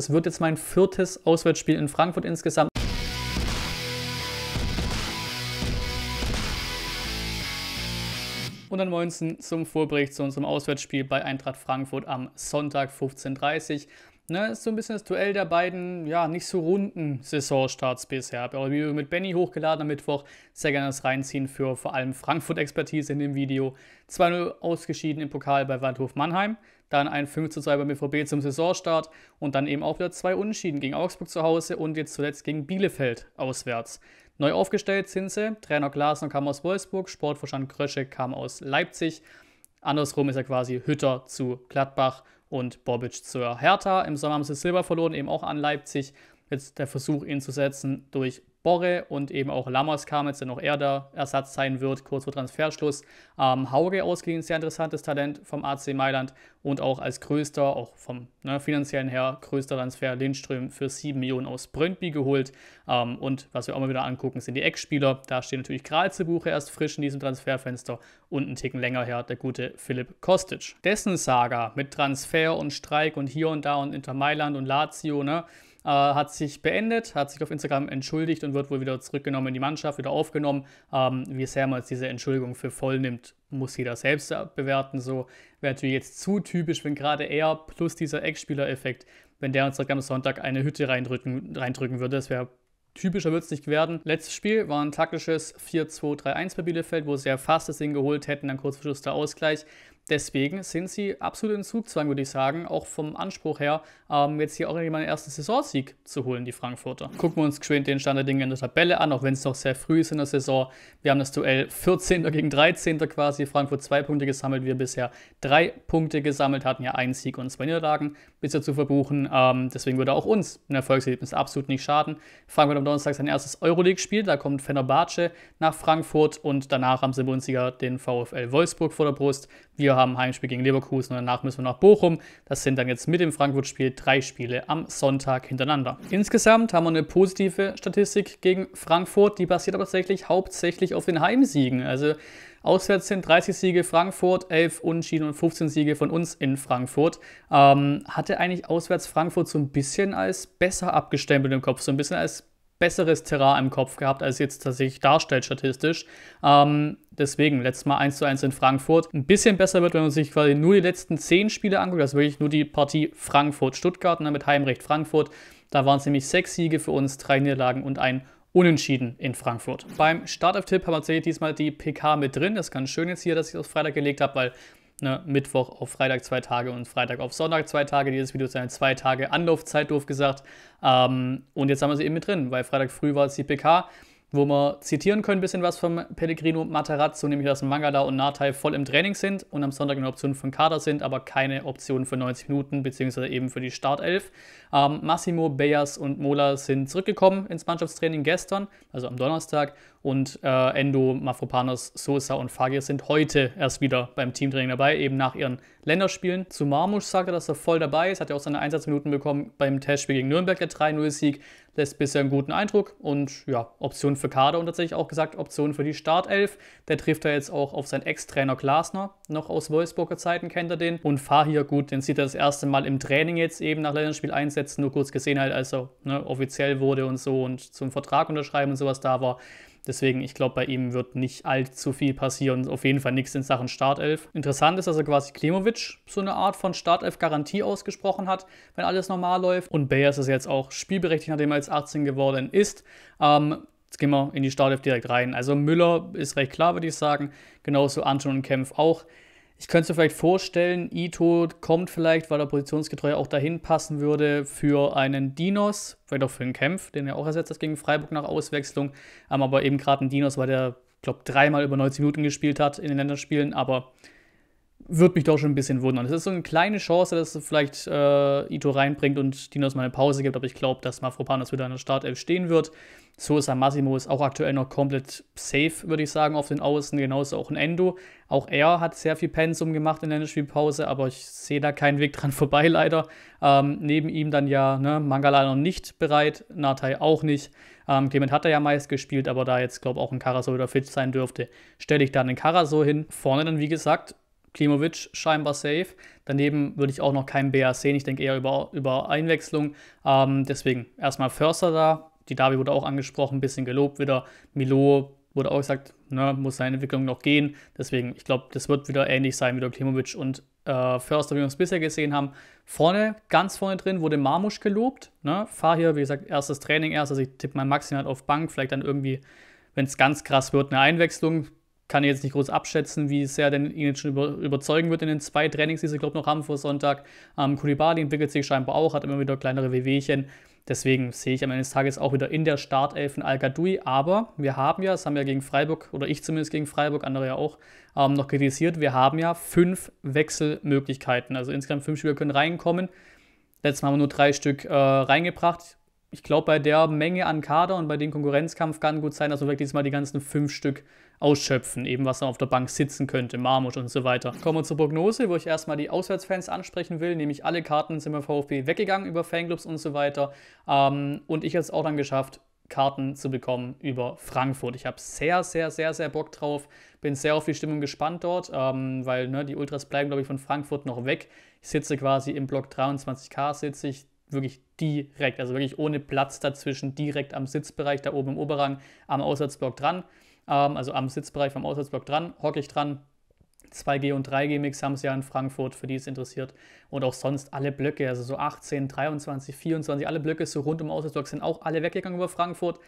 Das wird jetzt mein viertes Auswärtsspiel in Frankfurt insgesamt. Und dann Moinsen zum Vorbericht zu unserem Auswärtsspiel bei Eintracht Frankfurt am Sonntag 15.30 Uhr. Ne, ist so ein bisschen das Duell der beiden, ja, nicht so runden Saisonstarts bisher. Habe auch ein Video mit Benny hochgeladen am Mittwoch. Sehr gerne das reinziehen für vor allem Frankfurt-Expertise in dem Video. 2-0 ausgeschieden im Pokal bei Waldhof Mannheim. Dann ein 5-2 beim BVB zum Saisonstart. Und dann eben auch wieder zwei Unentschieden gegen Augsburg zu Hause und jetzt zuletzt gegen Bielefeld auswärts. Neu aufgestellt Zinse. Trainer Glasner kam aus Wolfsburg, Sportvorstand Krösche kam aus Leipzig. Andersrum ist er quasi Hütter zu Gladbach und Bobic zur Hertha. Im Sommer haben sie Silber verloren, eben auch an Leipzig. Jetzt der Versuch, ihn zu setzen durch Borre und eben auch Lammers kam jetzt, der noch eher der Ersatz sein wird, kurz vor Transferschluss. Ähm, Hauge ausgeliehen, sehr interessantes Talent vom AC Mailand und auch als größter, auch vom ne, finanziellen her, größter Transfer Lindström für 7 Millionen aus Brøndby geholt. Ähm, und was wir auch mal wieder angucken, sind die Eckspieler. Da stehen natürlich Kralzebuche erst frisch in diesem Transferfenster und ein Ticken länger her der gute Philipp Kostic. Dessen Saga mit Transfer und Streik und hier und da und Inter Mailand und Lazio, ne? äh, hat sich beendet, hat sich auf Instagram entschuldigt und wird wohl wieder zurückgenommen in die Mannschaft, wieder aufgenommen. Ähm, wie sehr man jetzt diese Entschuldigung für voll nimmt, muss jeder selbst bewerten. So wäre natürlich jetzt zu typisch, wenn gerade er plus dieser Ex-Spieler-Effekt, wenn der uns direkt am Sonntag eine Hütte reindrücken, reindrücken würde, das wäre Typischer würde es nicht werden. Letztes Spiel war ein taktisches 4-2-3-1 bei Bielefeld, wo sie ja fast das Ding geholt hätten, dann kurz vor Schluss der Ausgleich. Deswegen sind sie absolut in Zugzwang, würde ich sagen, auch vom Anspruch her, ähm, jetzt hier auch irgendwann den ersten Saisonsieg zu holen, die Frankfurter. Gucken wir uns geschwind den Stand der Dinge in der Tabelle an, auch wenn es noch sehr früh ist in der Saison. Wir haben das Duell 14. gegen 13. quasi. Frankfurt zwei Punkte gesammelt, wir bisher drei Punkte gesammelt, hatten ja einen Sieg und zwei Niederlagen bisher zu verbuchen. Ähm, deswegen würde auch uns ein Erfolgserlebnis absolut nicht schaden. Frankfurt am Donnerstag sein erstes Euroleague-Spiel, da kommt Fenerbahce nach Frankfurt und danach haben sie Bundesliga den VfL Wolfsburg vor der Brust. Wir haben haben Heimspiel gegen Leverkusen und danach müssen wir nach Bochum. Das sind dann jetzt mit dem Frankfurt-Spiel drei Spiele am Sonntag hintereinander. Insgesamt haben wir eine positive Statistik gegen Frankfurt, die basiert aber tatsächlich hauptsächlich auf den Heimsiegen. Also Auswärts sind 30 Siege Frankfurt, 11 Unentschieden und 15 Siege von uns in Frankfurt. Ähm, hatte eigentlich auswärts Frankfurt so ein bisschen als besser abgestempelt im Kopf, so ein bisschen als besseres Terrain im Kopf gehabt, als jetzt tatsächlich darstellt statistisch. Ähm, deswegen, letztes Mal 1 zu 1 in Frankfurt. Ein bisschen besser wird, wenn man sich quasi nur die letzten 10 Spiele anguckt, also wirklich nur die Partie Frankfurt-Stuttgart und ne, damit Heimrecht Frankfurt. Da waren es nämlich sechs Siege für uns, drei Niederlagen und ein Unentschieden in Frankfurt. Beim Startelf-Tipp haben wir tatsächlich diesmal die PK mit drin. Das ist ganz schön jetzt hier, dass ich das Freitag gelegt habe, weil Ne, Mittwoch auf Freitag zwei Tage und Freitag auf Sonntag zwei Tage. Dieses Video ist eine zwei Tage Anlaufzeit, doof gesagt. Ähm, und jetzt haben wir sie eben mit drin, weil Freitag früh war es die PK, wo wir zitieren können ein bisschen was vom Pellegrino Materazzo, nämlich dass Mangala und Natai voll im Training sind und am Sonntag eine Option von Kader sind, aber keine Option für 90 Minuten, beziehungsweise eben für die Startelf. Ähm, Massimo, Beyers und Mola sind zurückgekommen ins Mannschaftstraining gestern, also am Donnerstag, und äh, Endo, Mafropanos, Sosa und Fagir sind heute erst wieder beim Teamtraining dabei, eben nach ihren Länderspielen. Zu Marmusch sagt er, dass er voll dabei ist, hat ja auch seine Einsatzminuten bekommen beim Testspiel gegen Nürnberg, der 3-0-Sieg, lässt bisher einen guten Eindruck und ja, Option für Kader und tatsächlich auch gesagt, Option für die Startelf. Der trifft er jetzt auch auf seinen Ex-Trainer Glasner, noch aus Wolfsburger Zeiten kennt er den. Und Fahir, gut, den sieht er das erste Mal im Training jetzt eben nach Länderspiel einsetzen, nur kurz gesehen halt, als er ne, offiziell wurde und so und zum Vertrag unterschreiben und sowas da war. Deswegen, ich glaube, bei ihm wird nicht allzu viel passieren. Auf jeden Fall nichts in Sachen Startelf. Interessant ist, dass er quasi Klemovic so eine Art von Startelf-Garantie ausgesprochen hat, wenn alles normal läuft. Und Bayers ist jetzt auch spielberechtigt, nachdem er als 18 geworden ist. Ähm, Jetzt gehen wir in die Startelf direkt rein. Also Müller ist recht klar, würde ich sagen. Genauso Anton und Kempf auch. Ich könnte mir vielleicht vorstellen, Ito kommt vielleicht, weil er positionsgetreu auch dahin passen würde, für einen Dinos, vielleicht auch für einen Kempf, den er auch ersetzt hat gegen Freiburg nach Auswechslung. Ähm, aber eben gerade einen Dinos, weil der, glaube dreimal über 90 Minuten gespielt hat in den Länderspielen. Aber würde mich doch schon ein bisschen wundern. Es ist so eine kleine Chance, dass vielleicht äh, Ito reinbringt und Dinos mal eine Pause gibt, aber ich glaube, dass Mafropanos wieder in der Startelf stehen wird. So ist Massimo ist auch aktuell noch komplett safe, würde ich sagen, auf den Außen, genauso auch ein Endo. Auch er hat sehr viel Pensum gemacht in der Spielpause, aber ich sehe da keinen Weg dran vorbei, leider. Ähm, neben ihm dann ja ne, Mangala noch nicht bereit, Natai auch nicht. Ähm, Clement hat er ja meist gespielt, aber da jetzt, glaube ich, auch ein Karaso wieder fit sein dürfte, stelle ich dann einen Karaso hin. Vorne dann, wie gesagt, Klimovic scheinbar safe. Daneben würde ich auch noch keinen BR sehen. Ich denke eher über, über Einwechslung. Ähm, deswegen erstmal Förster da. Die Davi wurde auch angesprochen, ein bisschen gelobt wieder. Milo wurde auch gesagt, ne, muss seine Entwicklung noch gehen. Deswegen, ich glaube, das wird wieder ähnlich sein wie der Klimovic und äh, Förster, wie wir es bisher gesehen haben. Vorne, ganz vorne drin, wurde Marmusch gelobt. Ne? Fahr hier, wie gesagt, erstes Training erst. Also ich tippe mal maximal auf Bank, vielleicht dann irgendwie, wenn es ganz krass wird, eine Einwechslung kann jetzt nicht groß abschätzen, wie sehr denn ihn jetzt schon über, überzeugen wird in den zwei Trainings, die sie, glaube noch haben vor Sonntag. Ähm, Kulibali entwickelt sich scheinbar auch, hat immer wieder kleinere Wehwehchen. Deswegen sehe ich am Ende des Tages auch wieder in der Startelf in Al-Gadoui. Aber wir haben ja, das haben ja gegen Freiburg, oder ich zumindest gegen Freiburg, andere ja auch, ähm, noch kritisiert, wir haben ja fünf Wechselmöglichkeiten. Also insgesamt fünf Spieler können reinkommen. Letztes Mal haben wir nur drei Stück äh, reingebracht ich glaube, bei der Menge an Kader und bei dem Konkurrenzkampf kann gut sein, dass wir vielleicht diesmal die ganzen fünf Stück ausschöpfen, eben was dann auf der Bank sitzen könnte, Marmut und so weiter. Kommen wir zur Prognose, wo ich erstmal die Auswärtsfans ansprechen will, nämlich alle Karten sind beim VfB weggegangen über Fanclubs und so weiter. Ähm, und ich habe es auch dann geschafft, Karten zu bekommen über Frankfurt. Ich habe sehr, sehr, sehr, sehr Bock drauf. Bin sehr auf die Stimmung gespannt dort, ähm, weil ne, die Ultras bleiben, glaube ich, von Frankfurt noch weg. Ich sitze quasi im Block 23k, sitze ich wirklich direkt, also wirklich ohne Platz dazwischen, direkt am Sitzbereich, da oben im Oberrang, am Aussatzblock dran, ähm, also am Sitzbereich vom Aussatzblock dran, hocke ich dran. 2G und 3G-Mix haben sie ja in Frankfurt, für die es interessiert. Und auch sonst alle Blöcke, also so 18, 23, 24, alle Blöcke so rund um Aussatzblock sind auch alle weggegangen über Frankfurt.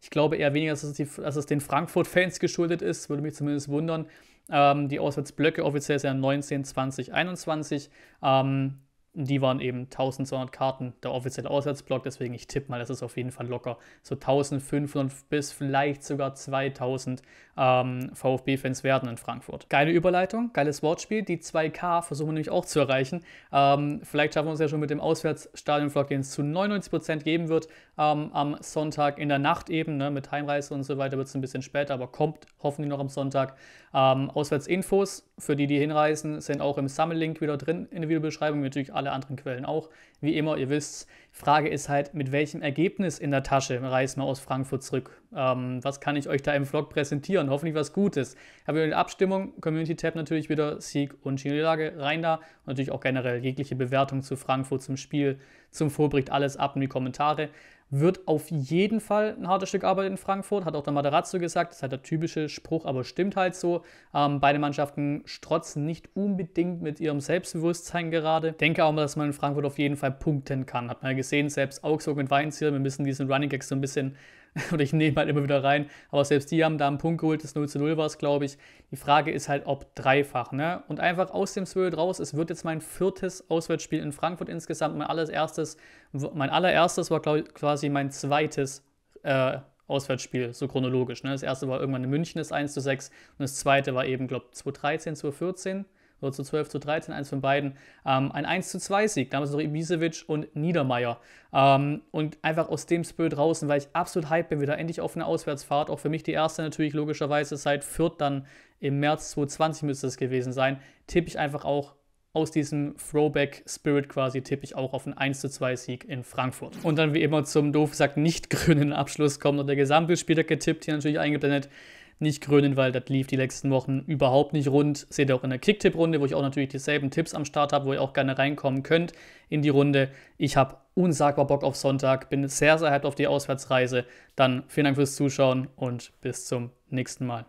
Ich glaube eher weniger, dass es, die, dass es den Frankfurt-Fans geschuldet ist, würde mich zumindest wundern. Ähm, die Auswärtsblöcke offiziell sind ja 19, 20, 21. Ähm, die waren eben 1200 Karten, der offizielle Auswärtsblock. Deswegen, ich tippe mal, das ist auf jeden Fall locker so 1500 bis vielleicht sogar 2000 ähm, VfB-Fans werden in Frankfurt. Geile Überleitung, geiles Wortspiel. Die 2K versuchen wir nämlich auch zu erreichen. Ähm, vielleicht schaffen wir uns ja schon mit dem Auswärtsstadion-Vlog, den es zu 99% geben wird, ähm, am Sonntag in der Nacht eben. Ne, mit Heimreise und so weiter wird es ein bisschen später, aber kommt hoffentlich noch am Sonntag. Ähm, Auswärtsinfos für die, die hinreisen, sind auch im Sammellink wieder drin in der Videobeschreibung. Natürlich alle anderen Quellen auch. Wie immer, ihr wisst, Frage ist halt, mit welchem Ergebnis in der Tasche reisen wir aus Frankfurt zurück? Ähm, was kann ich euch da im Vlog präsentieren? Hoffentlich was Gutes. Habe wieder eine Abstimmung, Community-Tab natürlich wieder, Sieg und Niederlage rein da. Und natürlich auch generell jegliche Bewertung zu Frankfurt, zum Spiel, zum Vorbricht, alles ab in die Kommentare wird auf jeden Fall ein hartes Stück Arbeit in Frankfurt, hat auch der Materazzo gesagt, das ist halt der typische Spruch, aber stimmt halt so. Ähm, beide Mannschaften strotzen nicht unbedingt mit ihrem Selbstbewusstsein gerade. Denke auch mal, dass man in Frankfurt auf jeden Fall punkten kann. Hat man ja gesehen, selbst Augsburg mit Weinziel, wir müssen diesen Running Gag so ein bisschen oder ich nehme halt immer wieder rein, aber selbst die haben da einen Punkt geholt, das 0 zu 0 war es, glaube ich. Die Frage ist halt, ob dreifach, ne? Und einfach aus dem Swirl raus, es wird jetzt mein viertes Auswärtsspiel in Frankfurt insgesamt, mein allererstes, mein allererstes war glaub, quasi mein zweites äh, Auswärtsspiel, so chronologisch, ne? Das erste war irgendwann in München, das 1 zu 6 und das zweite war eben, glaube ich, 2013, 2014 oder zu 12 zu 13, eins von beiden, ähm, ein 1 zu 2 Sieg, damals noch Ibisevic und Niedermeyer. Ähm, und einfach aus dem Spirit draußen, weil ich absolut hype bin, wieder endlich auf eine Auswärtsfahrt, auch für mich die erste natürlich logischerweise seit Fürth dann im März 2020 müsste es gewesen sein, tippe ich einfach auch aus diesem Throwback-Spirit quasi tippe ich auch auf einen 1 zu 2 Sieg in Frankfurt. Und dann wie immer zum doof gesagt nicht grünen Abschluss kommt und der Gesamtspieltag getippt, hier natürlich eingeblendet nicht weil das lief die letzten Wochen überhaupt nicht rund. Seht ihr auch in der Kicktipp-Runde, wo ich auch natürlich dieselben Tipps am Start habe, wo ihr auch gerne reinkommen könnt in die Runde. Ich habe unsagbar Bock auf Sonntag, bin sehr, sehr hyped auf die Auswärtsreise. Dann vielen Dank fürs Zuschauen und bis zum nächsten Mal.